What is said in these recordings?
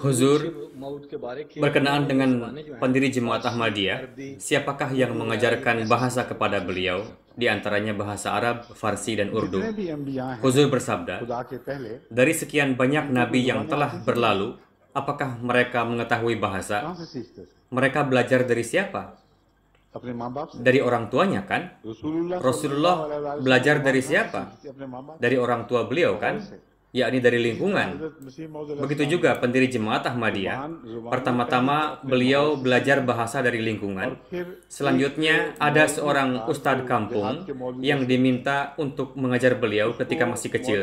Huzur berkenaan dengan pendiri jemaat Ahmadiyah, siapakah yang mengajarkan bahasa kepada beliau, di antaranya bahasa Arab, Farsi, dan Urdu. Huzur bersabda, dari sekian banyak nabi yang telah berlalu, apakah mereka mengetahui bahasa? Mereka belajar dari siapa? Dari orang tuanya kan? Rasulullah belajar dari siapa? Dari orang tua beliau kan? yakni dari lingkungan. Iya, Begitu juga pendiri jemaat Ahmadiyah. Pertama-tama beliau belajar bahasa dari lingkungan. Selanjutnya ada seorang ustadz kampung yang diminta untuk mengajar beliau ketika masih kecil.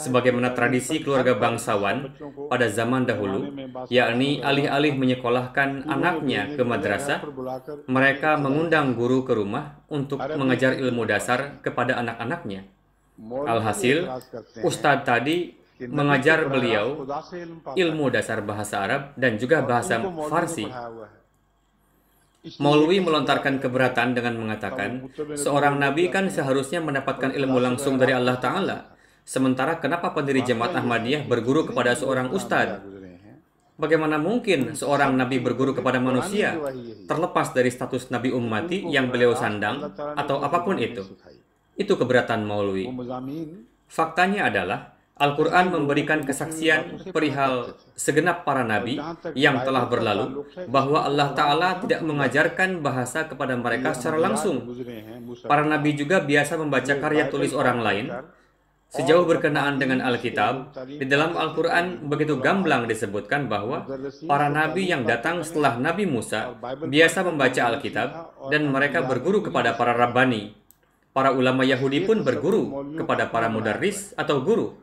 Sebagaimana tradisi keluarga bangsawan pada zaman dahulu, yakni alih-alih menyekolahkan anaknya ke madrasah, mereka mengundang guru ke rumah untuk mengajar ilmu dasar kepada anak-anaknya. Alhasil, Ustadz tadi mengajar beliau ilmu dasar bahasa Arab dan juga bahasa Farsi. Maulwi melontarkan keberatan dengan mengatakan, seorang nabi kan seharusnya mendapatkan ilmu langsung dari Allah Ta'ala. Sementara kenapa pendiri jemaat Ahmadiyah berguru kepada seorang ustadz? Ya, ya. Bagaimana mungkin seorang nabi berguru kepada manusia iya, iya. terlepas dari status nabi ummati yang beliau sandang atau apapun itu? Iya, itu keberatan Maulwi. Faktanya adalah Al-Quran memberikan kesaksian perihal segenap para nabi yang telah berlalu bahwa Allah Ta'ala tidak mengajarkan bahasa kepada mereka secara langsung. Para nabi juga biasa membaca karya tulis orang lain. Sejauh berkenaan dengan Alkitab, di dalam Al-Quran begitu gamblang disebutkan bahwa para nabi yang datang setelah Nabi Musa biasa membaca Alkitab dan mereka berguru kepada para Rabbani, Para ulama Yahudi pun berguru kepada para mudarris atau guru.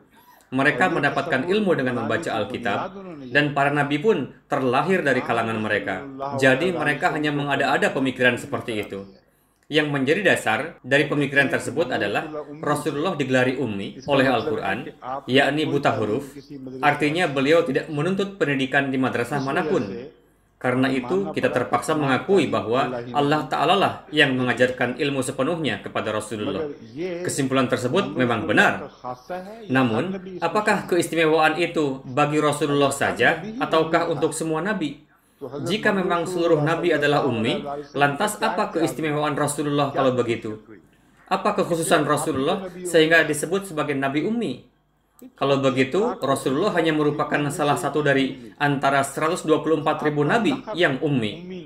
Mereka mendapatkan ilmu dengan membaca Alkitab, dan para nabi pun terlahir dari kalangan mereka. Jadi mereka hanya mengada-ada pemikiran seperti itu. Yang menjadi dasar dari pemikiran tersebut adalah Rasulullah digelari ummi oleh Al-Quran, yakni buta huruf. Artinya beliau tidak menuntut pendidikan di madrasah manapun, karena itu kita terpaksa mengakui bahwa Allah Ta'ala lah yang mengajarkan ilmu sepenuhnya kepada Rasulullah. Kesimpulan tersebut memang benar. Ya, Namun, apakah keistimewaan itu bagi Rasulullah saja ataukah untuk semua nabi? Jika memang seluruh nabi adalah ummi, lantas apa keistimewaan Rasulullah kalau begitu? Apa kekhususan Rasulullah sehingga disebut sebagai nabi ummi? Kalau begitu, Rasulullah hanya merupakan salah satu dari antara 124 ribu nabi yang ummi.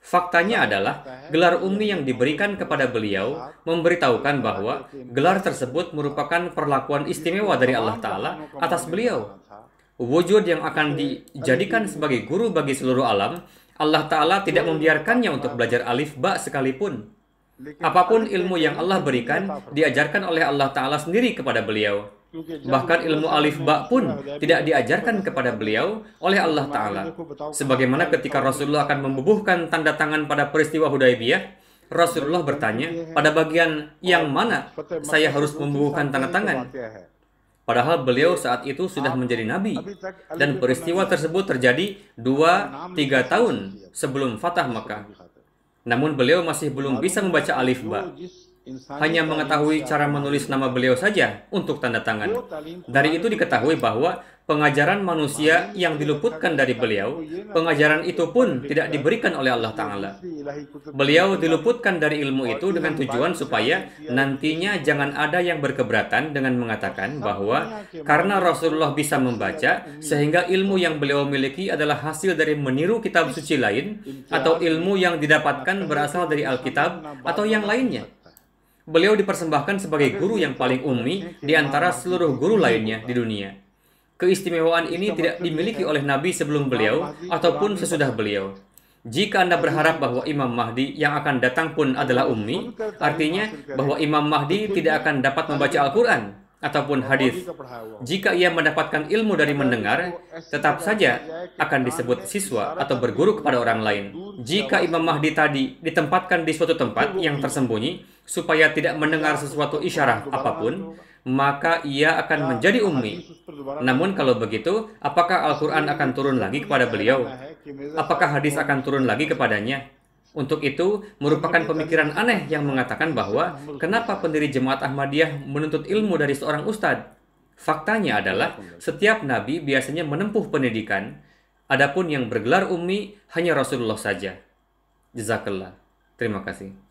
Faktanya adalah, gelar ummi yang diberikan kepada beliau memberitahukan bahwa gelar tersebut merupakan perlakuan istimewa dari Allah Ta'ala atas beliau. Wujud yang akan dijadikan sebagai guru bagi seluruh alam, Allah Ta'ala tidak membiarkannya untuk belajar alif ba sekalipun. Apapun ilmu yang Allah berikan, diajarkan oleh Allah Ta'ala sendiri kepada beliau. Bahkan ilmu alif ba pun tidak diajarkan kepada beliau oleh Allah Ta'ala. Sebagaimana ketika Rasulullah akan membubuhkan tanda tangan pada peristiwa Hudaybiyah, Rasulullah bertanya, pada bagian yang mana saya harus membubuhkan tanda tangan? Padahal beliau saat itu sudah menjadi nabi. Dan peristiwa tersebut terjadi 2-3 tahun sebelum Fatah mekah. Namun beliau masih belum bisa membaca alif ba hanya mengetahui cara menulis nama beliau saja untuk tanda tangan. Dari itu diketahui bahwa pengajaran manusia yang diluputkan dari beliau, pengajaran itu pun tidak diberikan oleh Allah Ta'ala. Beliau diluputkan dari ilmu itu dengan tujuan supaya nantinya jangan ada yang berkeberatan dengan mengatakan bahwa karena Rasulullah bisa membaca, sehingga ilmu yang beliau miliki adalah hasil dari meniru kitab suci lain, atau ilmu yang didapatkan berasal dari Alkitab, atau yang lainnya. Beliau dipersembahkan sebagai guru yang paling ummi di antara seluruh guru lainnya di dunia. Keistimewaan ini tidak dimiliki oleh Nabi sebelum beliau ataupun sesudah beliau. Jika Anda berharap bahwa Imam Mahdi yang akan datang pun adalah ummi, artinya bahwa Imam Mahdi tidak akan dapat membaca Al-Quran ataupun hadis. Jika ia mendapatkan ilmu dari mendengar, tetap saja akan disebut siswa atau berguru kepada orang lain. Jika Imam Mahdi tadi ditempatkan di suatu tempat yang tersembunyi supaya tidak mendengar sesuatu isyarah apapun, maka ia akan menjadi ummi. Namun kalau begitu, apakah Al-Quran akan turun lagi kepada beliau? Apakah hadis akan turun lagi kepadanya? Untuk itu, merupakan pemikiran aneh yang mengatakan bahwa kenapa ya. pendiri jemaat Ahmadiyah menuntut ilmu dari seorang ustadz. Faktanya adalah, ya. setiap nabi biasanya menempuh pendidikan, adapun yang bergelar ummi hanya Rasulullah saja. Jazakallah. Terima kasih.